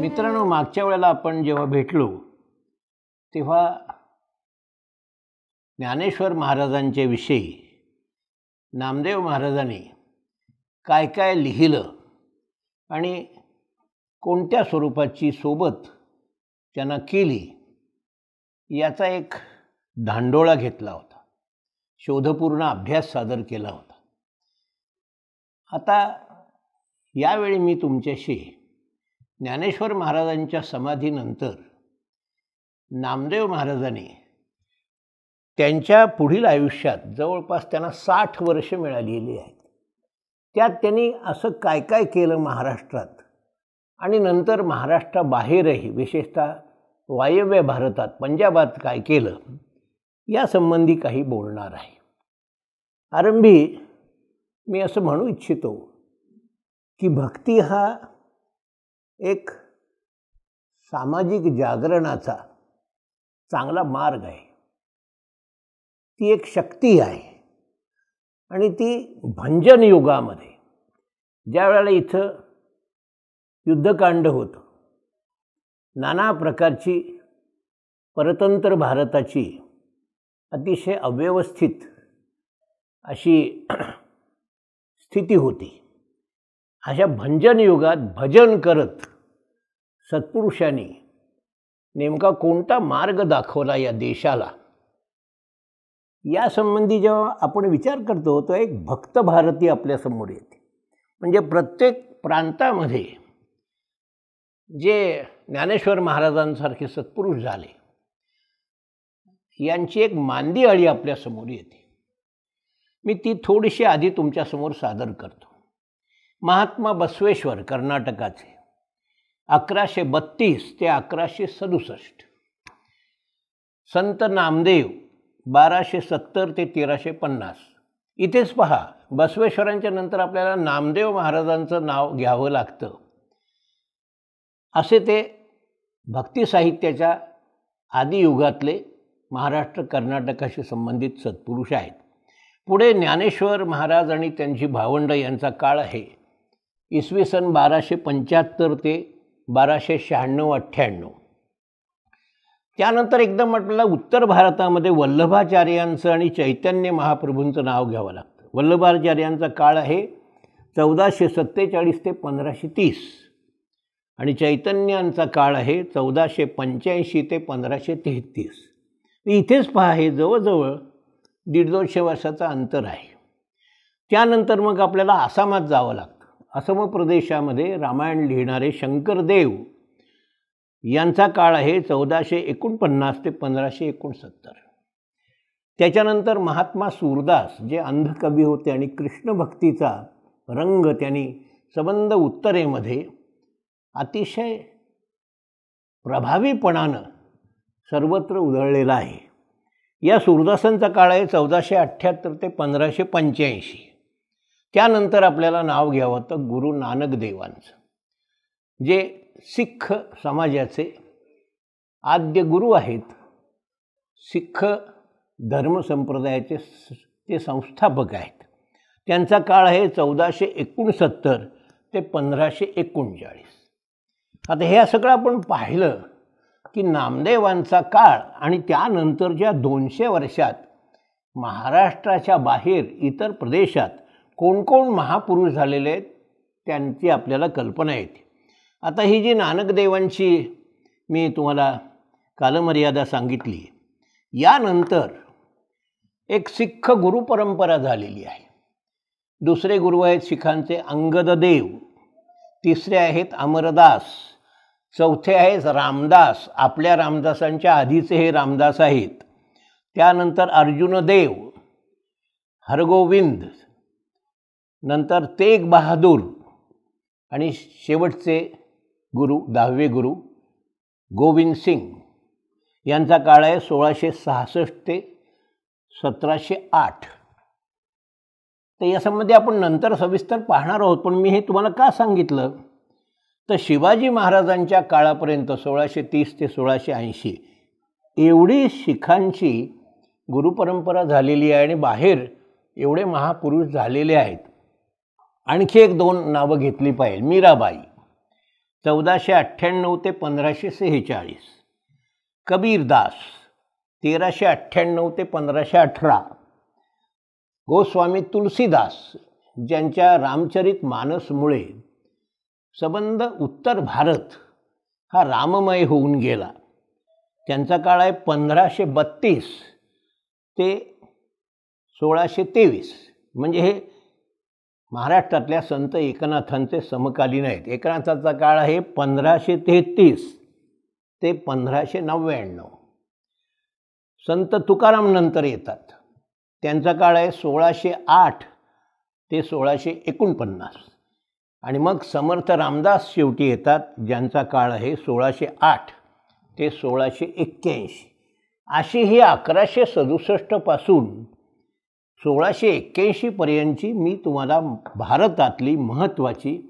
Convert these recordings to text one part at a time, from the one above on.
मित्रांनो मागच्या वेळेला आपण जेव्हा भेटलो तेव्हा ज्ञानेश्वर महाराजांच्या विषयी नामदेव महाराजांनी काय काय लिहिलं आणि कोणत्या स्वरूपाची सोबत त्यांना केली याचा एक धांडोळा घेतला होता शोधपूर्ण अभ्यास सादर केला होता आता यावेळी मी तुमच्याशी ज्ञानेश्वर महाराजांच्या समाधीनंतर नामदेव महाराजांनी त्यांच्या पुढील आयुष्यात जवळपास त्यांना साठ वर्ष मिळालेली आहेत त्यात त्यांनी असं काय काय केलं महाराष्ट्रात आणि नंतर महाराष्ट्राबाहेरही विशेषतः वायव्य भारतात पंजाबात काय केलं यासंबंधी काही बोलणार आहे आरंभी मी असं म्हणू इच्छितो की भक्ती हा एक सामाजिक जागरणाचा चांगला मार्ग आहे ती एक शक्ती आहे आणि ती भंजन युगामध्ये ज्या वेळेला इथं युद्धकांड होतं नाना प्रकारची परतंत्र भारताची अतिशय अव्यवस्थित अशी स्थिती होती अशा भंजन युगात भजन करत सत्पुरुषांनी नेमका कोणता मार्ग दाखवला या देशाला यासंबंधी जेव्हा आपण विचार करतो तो एक भक्त भारती आपल्यासमोर येते म्हणजे प्रत्येक प्रांतामध्ये जे ज्ञानेश्वर महाराजांसारखे सत्पुरुष झाले यांची एक मांदी अळी आपल्यासमोर येते मी ती थोडीशी आधी तुमच्यासमोर सादर करतो महात्मा बसवेश्वर कर्नाटकाचे अकराशे बत्तीस ते अकराशे सदुसष्ट संत नामदेव बाराशे सत्तर ते तेराशे पन्नास इथेच पहा बसवेश्वरांच्या नंतर आपल्याला नामदेव महाराजांचं नाव घ्यावं लागतं असे ते भक्ती साहित्याच्या आदियुगातले महाराष्ट्र कर्नाटकाशी संबंधित सत्पुरुष आहेत पुढे ज्ञानेश्वर महाराज आणि त्यांची भावंड यांचा काळ आहे इसवी सन बाराशे पंच्याहत्तर ते बाराशे शहाण्णव अठ्ठ्याण्णव त्यानंतर एकदम म्हटलं उत्तर भारतामध्ये वल्लभाचार्यांचं आणि चैतन्य महाप्रभूंचं नाव घ्यावं लागतं वल्लभाचार्यांचा काळ आहे चौदाशे सत्तेचाळीस ते पंधराशे तीस आणि चैतन्यांचा काळ आहे चौदाशे पंच्याऐंशी ते पंधराशे तेहतीस इथेच पहा हे जवळजवळ दीड दोनशे वर्षाचा अंतर आहे त्यानंतर मग आपल्याला आसामात जावं लागतं असम प्रदेशामध्ये रामायण लिहिणारे शंकरदेव यांचा काळ आहे चौदाशे एकोणपन्नास ते पंधराशे एकोणसत्तर त्याच्यानंतर महात्मा सूरदास जे अंधकवी होते आणि कृष्ण भक्तीचा रंग त्यांनी सबंध उत्तरेमध्ये अतिशय प्रभावीपणानं सर्वत्र उधळलेला आहे या सूरदासांचा काळ आहे चौदाशे अठ्ठ्याहत्तर ते पंधराशे पंच्याऐंशी त्यानंतर आपल्याला नाव घ्यावं तर गुरु नानक देवांचं जे सिख समाजाचे आद्य गुरु आहेत सिख धर्मसंप्रदायाचे ते संस्थापक आहेत त्यांचा काळ आहे चौदाशे एकोणसत्तर ते पंधराशे एकोणचाळीस आता हे सगळं आपण पाहिलं की नामदेवांचा काळ आणि त्यानंतरच्या दोनशे वर्षात महाराष्ट्राच्या बाहेर इतर प्रदेशात कोणकोण महापुरुष झालेले आहेत त्यांची आपल्याला कल्पना येते आता ही जी नानकदेवांची मी तुम्हाला कालमर्यादा सांगितली यानंतर एक सिख गुरु परंपरा झालेली आहे दुसरे गुरु आहेत शिखांचे अंगद देव तिसरे आहेत अमरदास चौथे आहेत रामदास आपल्या रामदासांच्या आधीचे हे रामदास आहेत त्यानंतर अर्जुन देव हरगोविंद नंतर तेग बहादूर आणि शेवटचे गुरु दहावे गुरु गोविंद सिंग यांचा काळ आहे सोळाशे सहासष्ट ते सतराशे आठ तर या आपण नंतर सविस्तर पाहणार आहोत पण मी हे तुम्हाला का सांगितलं तर शिवाजी महाराजांच्या काळापर्यंत सोळाशे तीस ते सोळाशे ऐंशी एवढी शिखांची गुरुपरंपरा झालेली आहे आणि बाहेर एवढे महापुरुष झालेले आहेत आणखी एक दोन नावं घेतली पाहिजे मीराबाई चौदाशे अठ्ठ्याण्णव ते पंधराशे सेहेचाळीस कबीरदास तेराशे अठ्ठ्याण्णव ते पंधराशे अठरा गोस्वामी तुलसीदास ज्यांच्या रामचरित मानसमुळे सबंध उत्तर भारत हा राममय होऊन गेला त्यांचा काळ आहे पंधराशे बत्तीस ते सोळाशे तेवीस म्हणजे हे महाराष्ट्रातल्या संत एकनाथांचे समकालीन आहेत एकनाथाचा काळ आहे पंधराशे तेहतीस ते पंधराशे नव्याण्णव संत तुकाराम नंतर येतात त्यांचा काळ आहे सोळाशे आठ ते सोळाशे एकोणपन्नास आणि मग समर्थ रामदास शेवटी येतात ज्यांचा काळ आहे सोळाशे आठ ते सोळाशे एक्क्याऐंशी अशी ही अकराशे सदुसष्टपासून सोळाशे एक्क्याऐंशीपर्यंतची मी तुम्हाला भारतातली महत्त्वाची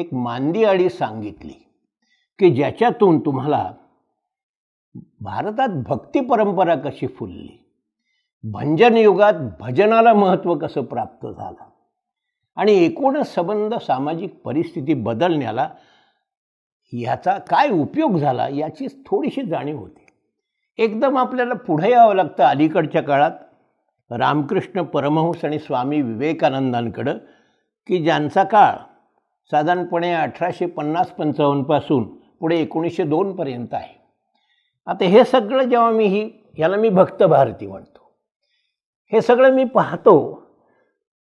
एक मांदी आडी सांगितली की ज्याच्यातून तुम्हाला भारतात भक्ती परंपरा कशी फुलली भंजन युगात भजनाला महत्त्व कसं प्राप्त झालं आणि एकूणच संबंध सामाजिक परिस्थिती बदलण्याला याचा काय उपयोग झाला याची थोडीशी जाणीव होती एकदम आपल्याला पुढे यावं लागतं अलीकडच्या काळात रामकृष्ण परमहंस आणि स्वामी विवेकानंदांकडं की ज्यांचा काळ साधारणपणे अठराशे पन्नास पंचावन्नपासून पुढे एकोणीसशे दोनपर्यंत आहे आता हे सगळं जेव्हा मी ही ह्याला मी भक्त भारती म्हणतो हे सगळं मी पाहतो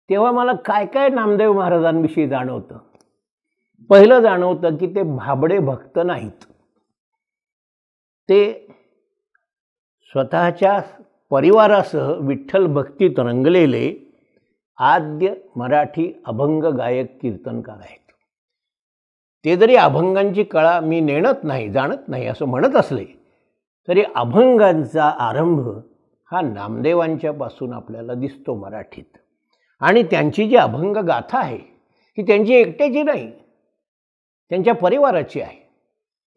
तेव्हा मला काय काय नामदेव महाराजांविषयी जाणवतं पहिलं जाणवतं की ते भाबडे भक्त नाहीत ते स्वतःच्या परिवारासह विठ्ठल भक्तीत रंगलेले आद्य मराठी अभंग गायक कीर्तनकार आहेत ते जरी अभंगांची कळा मी नेणत नाही जाणत नाही असं म्हणत असले तरी अभंगांचा आरंभ हा नामदेवांच्यापासून आपल्याला दिसतो मराठीत आणि त्यांची जी अभंग गाथा आहे ही त्यांची एकट्याची नाही त्यांच्या परिवाराची आहे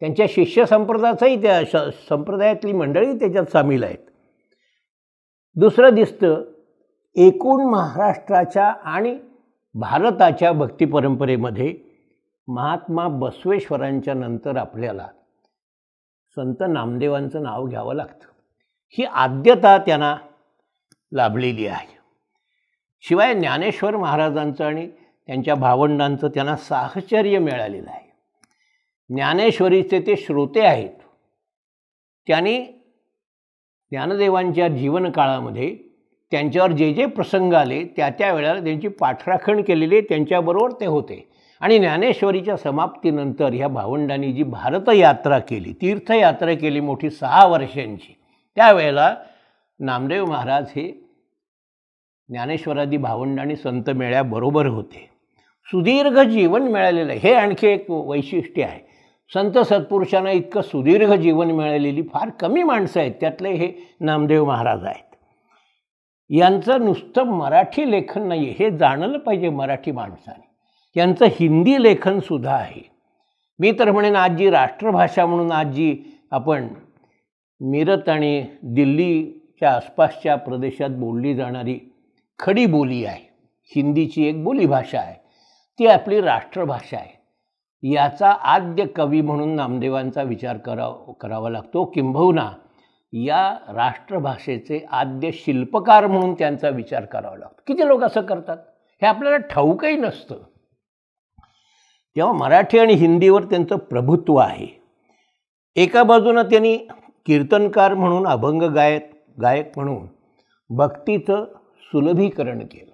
त्यांच्या शिष्य संप्रदायाचाही त्या श संप्रदायातली मंडळी त्याच्यात सामील आहेत दुसरं दिसतं एकूण महाराष्ट्राच्या आणि भारताच्या भक्ती परंपरेमध्ये महात्मा बसवेश्वरांच्या नंतर आपल्याला संत नामदेवांचं नाव घ्यावं लागतं ही आद्यता त्यांना लाभलेली आहे शिवाय ज्ञानेश्वर महाराजांचं आणि त्यांच्या भावंडांचं त्यांना साहचर्य मिळालेलं आहे ज्ञानेश्वरीचे ते श्रोते आहेत त्यांनी ज्ञानदेवांच्या जीवनकाळामध्ये त्यांच्यावर जे जे प्रसंग आले त्या त्या वेळेला त्यांची पाठराखण केलेली त्यांच्याबरोबर ते होते आणि ज्ञानेश्वरीच्या समाप्तीनंतर ह्या भावंडांनी जी भारतयात्रा केली तीर्थयात्रा केली मोठी सहा वर्षांची त्यावेळेला नामदेव महाराज हे ज्ञानेश्वरादी भावंडांनी संत मेळ्याबरोबर होते सुदीर्घ जीवन मिळालेलं हे आणखी एक वैशिष्ट्य आहे संत सत्पुरुषांना इतकं सुदीर्घ जीवन मिळालेली फार कमी माणसं आहेत त्यातले हे नामदेव महाराज आहेत यांचं नुसतं मराठी लेखन नाही आहे हे जाणलं पाहिजे मराठी माणसाने यांचं हिंदी लेखनसुद्धा आहे मी तर म्हणेन आज जी राष्ट्रभाषा म्हणून आज जी आपण मिरत आणि दिल्लीच्या आसपासच्या प्रदेशात बोलली जाणारी खडी बोली आहे हिंदीची एक बोलीभाषा आहे ती आपली राष्ट्रभाषा आहे याचा आद्य कवी म्हणून नामदेवांचा विचार करा करावा लागतो किंबहुना या राष्ट्रभाषेचे आद्य शिल्पकार म्हणून त्यांचा विचार करावा लागतो किती लोक असं करतात हे आपल्याला ठाऊकही नसतं तेव्हा मराठी आणि हिंदीवर त्यांचं प्रभुत्व आहे एका बाजूनं त्यांनी कीर्तनकार म्हणून अभंग गायक गायक म्हणून भक्तीचं सुलभीकरण केलं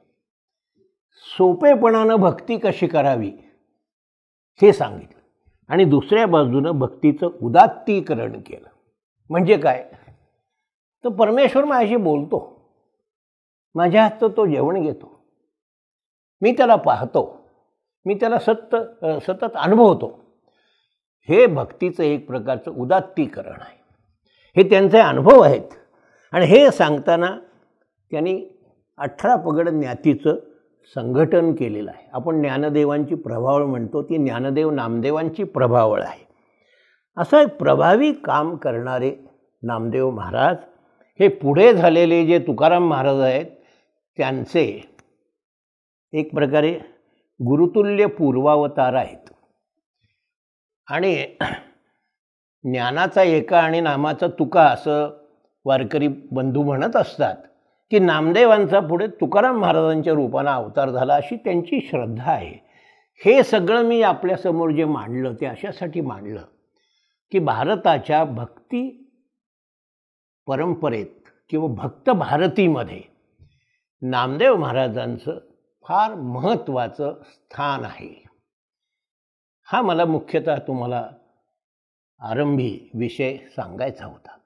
सोपेपणानं भक्ती कशी करावी हे सांगितलं आणि दुसऱ्या बाजूनं भक्तीचं उदात्तीकरण केलं म्हणजे काय तर परमेश्वर माझ्याशी बोलतो माझ्या हातचं तो जेवण घेतो मी त्याला पाहतो मी त्याला सत्त सतत अनुभवतो हे भक्तीचं एक प्रकारचं उदात्तीकरण आहे हे त्यांचे अनुभव आहेत आणि हे सांगताना त्यांनी अठरा पगड ज्ञातीचं संघटन केलेलं आहे आपण ज्ञानदेवांची प्रभावळ म्हणतो ती ज्ञानदेव नामदेवांची प्रभावळ आहे असं एक प्रभावी काम करणारे नामदेव महाराज हे पुढे झालेले जे तुकाराम महाराज आहेत त्यांचे एक प्रकारे गुरुतुल्य पूर्वावतार आहेत आणि ज्ञानाचा एका आणि नामाचा तुका असं वारकरी बंधू म्हणत असतात की नामदेवांचा पुढे तुकाराम महाराजांच्या रूपानं अवतार झाला अशी त्यांची श्रद्धा आहे हे सगळं मी आपल्यासमोर जे मांडलं ते अशासाठी मांडलं की भारताच्या भक्ती परंपरेत किंवा भक्त भारतीमध्ये नामदेव महाराजांचं फार महत्त्वाचं स्थान आहे हा मला मुख्यतः तुम्हाला आरंभी विषय सांगायचा होता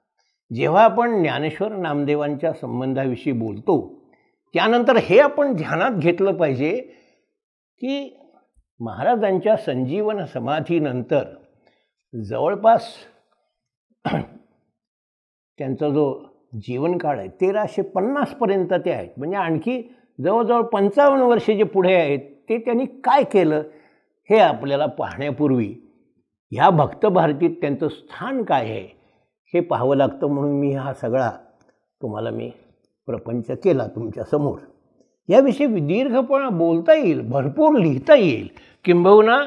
जेव्हा आपण ज्ञानेश्वर नामदेवांच्या संबंधाविषयी बोलतो त्यानंतर हे आपण ध्यानात घेतलं पाहिजे की महाराजांच्या संजीवन समाधीनंतर जवळपास त्यांचा जो जीवनकाळ आहे तेराशे पन्नासपर्यंत ते आहेत म्हणजे आणखी जवळजवळ पंचावन्न वर्षे जे पुढे आहेत ते त्यांनी काय केलं हे आपल्याला पाहण्यापूर्वी ह्या भक्तभारतीत त्यांचं स्थान काय आहे हे पाहावं लागतं म्हणून मी हा सगळा तुम्हाला मी प्रपंच केला तुमच्यासमोर याविषयी दीर्घपणा बोलता येईल भरपूर लिहिता येईल किंबहुना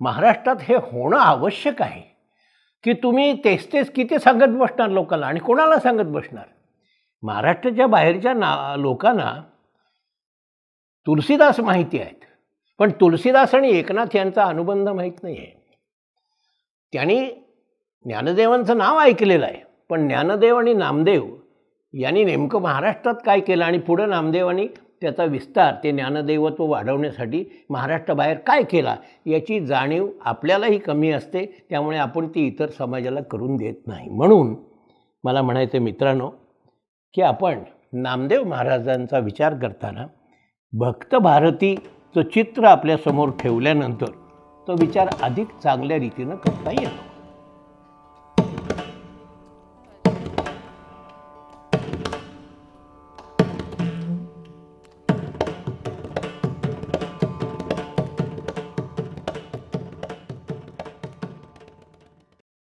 महाराष्ट्रात हे होणं आवश्यक आहे की तुम्ही तेच तेच किती सांगत बसणार लोकांना आणि कोणाला सांगत बसणार महाराष्ट्राच्या बाहेरच्या ना लोकांना तुलसीदास माहिती आहेत पण तुलसीदास आणि एकनाथ यांचा अनुबंध माहीत नाही आहे त्यांनी ज्ञानदेवांचं नाव ऐकलेलं आहे पण ज्ञानदेव आणि नामदेव यांनी नेमकं महाराष्ट्रात काय केलं आणि पुढं नामदेवांनी त्याचा विस्तार ते ज्ञानदेवत्व वाढवण्यासाठी महाराष्ट्राबाहेर काय केला याची जाणीव आपल्यालाही कमी असते त्यामुळे आपण ती इतर समाजाला करून देत नाही म्हणून मला म्हणायचं मित्रांनो की आपण नामदेव महाराजांचा विचार करताना भक्त भारतीचं चित्र आपल्यासमोर ठेवल्यानंतर तो विचार अधिक चांगल्या रीतीनं करता येतो